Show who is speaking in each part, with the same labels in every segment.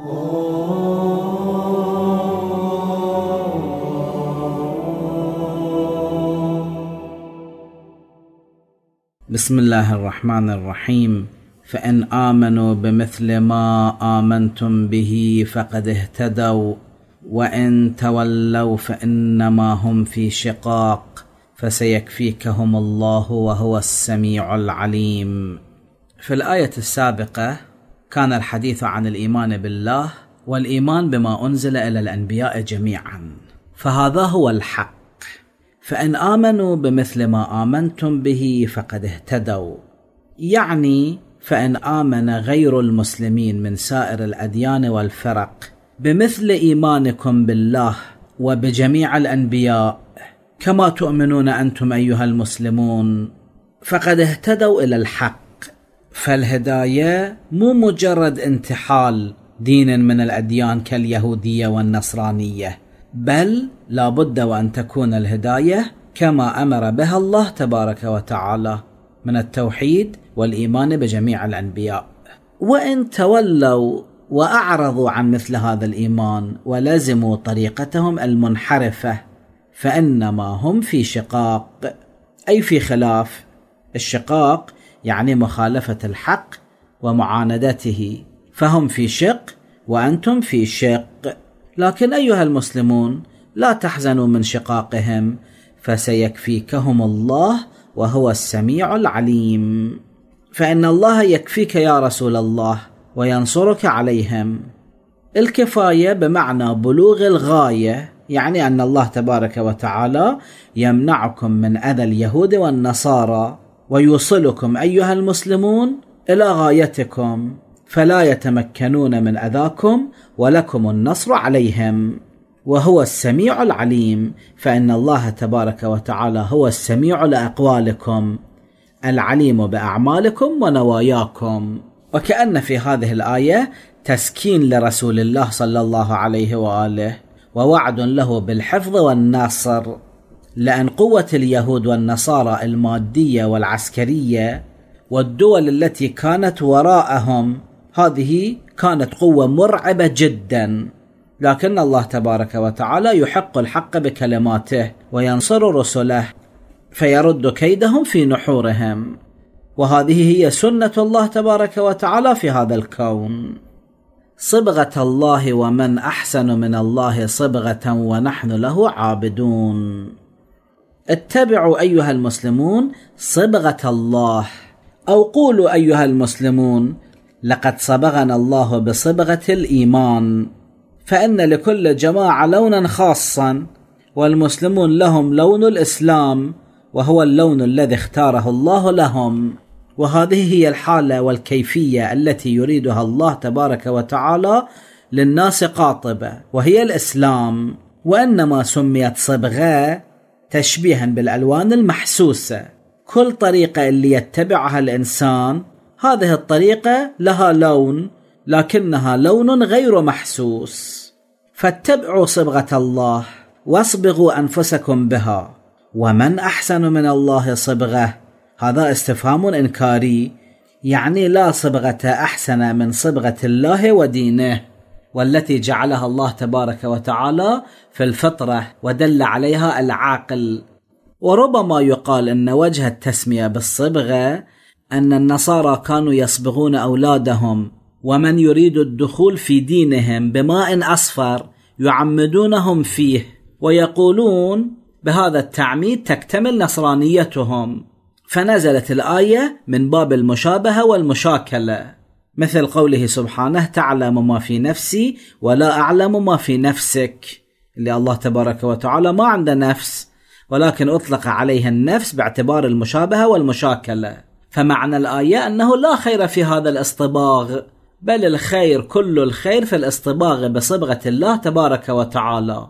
Speaker 1: بسم الله الرحمن الرحيم فان امنوا بمثل ما امنتم به فقد اهتدوا وان تولوا فانما هم في شقاق فسيكفيكهم الله وهو السميع العليم في الايه السابقه كان الحديث عن الايمان بالله والايمان بما انزل الى الانبياء جميعا فهذا هو الحق فان امنوا بمثل ما امنتم به فقد اهتدوا يعني فان امن غير المسلمين من سائر الاديان والفرق بمثل ايمانكم بالله وبجميع الانبياء كما تؤمنون انتم ايها المسلمون فقد اهتدوا الى الحق فالهدايه مو مجرد انتحال دين من الاديان كاليهوديه والنصرانيه بل لابد وان تكون الهدايه كما امر بها الله تبارك وتعالى من التوحيد والايمان بجميع الانبياء وان تولوا واعرضوا عن مثل هذا الايمان ولزموا طريقتهم المنحرفه فانما هم في شقاق اي في خلاف الشقاق يعني مخالفه الحق ومعاندته فهم في شق وانتم في شق لكن ايها المسلمون لا تحزنوا من شقاقهم فسيكفيكهم الله وهو السميع العليم فان الله يكفيك يا رسول الله وينصرك عليهم الكفايه بمعنى بلوغ الغايه يعني ان الله تبارك وتعالى يمنعكم من اذى اليهود والنصارى ويوصلكم ايها المسلمون الى غايتكم فلا يتمكنون من اذاكم ولكم النصر عليهم وهو السميع العليم فان الله تبارك وتعالى هو السميع لاقوالكم العليم باعمالكم ونواياكم وكأن في هذه الآية تسكين لرسول الله صلى الله عليه وآله ووعد له بالحفظ والنصر لأن قوة اليهود والنصارى المادية والعسكرية والدول التي كانت وراءهم هذه كانت قوة مرعبة جدا لكن الله تبارك وتعالى يحق الحق بكلماته وينصر رسله فيرد كيدهم في نحورهم وهذه هي سنة الله تبارك وتعالى في هذا الكون صبغة الله ومن أحسن من الله صبغة ونحن له عابدون اتبعوا ايها المسلمون صبغه الله او قولوا ايها المسلمون لقد صبغنا الله بصبغه الايمان فان لكل جماعه لونا خاصا والمسلمون لهم لون الاسلام وهو اللون الذي اختاره الله لهم وهذه هي الحاله والكيفيه التي يريدها الله تبارك وتعالى للناس قاطبه وهي الاسلام وانما سميت صبغه تشبيها بالألوان المحسوسة كل طريقة اللي يتبعها الإنسان هذه الطريقة لها لون لكنها لون غير محسوس فاتبعوا صبغة الله واصبغوا أنفسكم بها ومن أحسن من الله صبغة هذا استفهام إنكاري يعني لا صبغة أحسن من صبغة الله ودينه والتي جعلها الله تبارك وتعالى في الفطره ودل عليها العاقل وربما يقال ان وجه التسميه بالصبغه ان النصارى كانوا يصبغون اولادهم ومن يريد الدخول في دينهم بماء اصفر يعمدونهم فيه ويقولون بهذا التعميد تكتمل نصرانيتهم فنزلت الايه من باب المشابهه والمشاكله مثل قوله سبحانه تعلم ما في نفسي ولا أعلم ما في نفسك اللي الله تبارك وتعالى ما عنده نفس ولكن أطلق عليها النفس باعتبار المشابهة والمشاكلة فمعنى الآية أنه لا خير في هذا الاصطباغ بل الخير كل الخير في الاصطباغ بصبغة الله تبارك وتعالى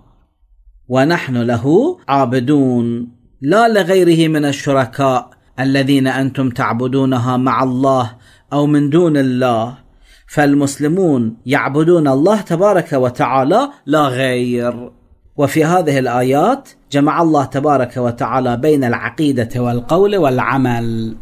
Speaker 1: ونحن له عابدون لا لغيره من الشركاء الذين أنتم تعبدونها مع الله او من دون الله فالمسلمون يعبدون الله تبارك وتعالى لا غير وفي هذه الايات جمع الله تبارك وتعالى بين العقيده والقول والعمل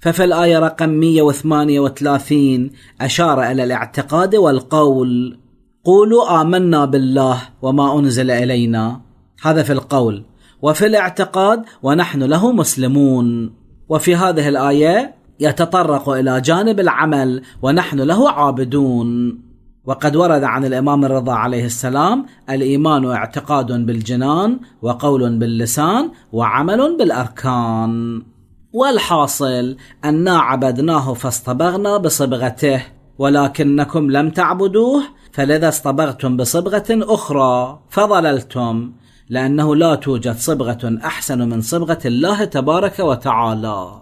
Speaker 1: ففي الآية رقم 138 أشار إلى الاعتقاد والقول قولوا آمنا بالله وما أنزل إلينا هذا في القول وفي الاعتقاد ونحن له مسلمون وفي هذه الآية يتطرق الى جانب العمل ونحن له عابدون وقد ورد عن الامام الرضا عليه السلام الايمان اعتقاد بالجنان وقول باللسان وعمل بالاركان والحاصل انا عبدناه فاصطبغنا بصبغته ولكنكم لم تعبدوه فلذا اصطبغتم بصبغه اخرى فضللتم لانه لا توجد صبغه احسن من صبغه الله تبارك وتعالى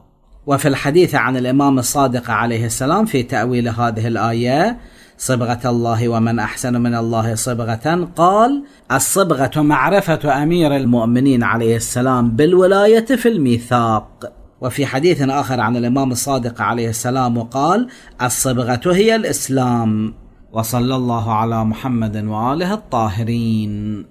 Speaker 1: وفي الحديث عن الإمام الصادق عليه السلام في تأويل هذه الآية صبغة الله ومن أحسن من الله صبغة قال الصبغة معرفة أمير المؤمنين عليه السلام بالولاية في الميثاق وفي حديث آخر عن الإمام الصادق عليه السلام قال الصبغة هي الإسلام وصلى الله على محمد وآله الطاهرين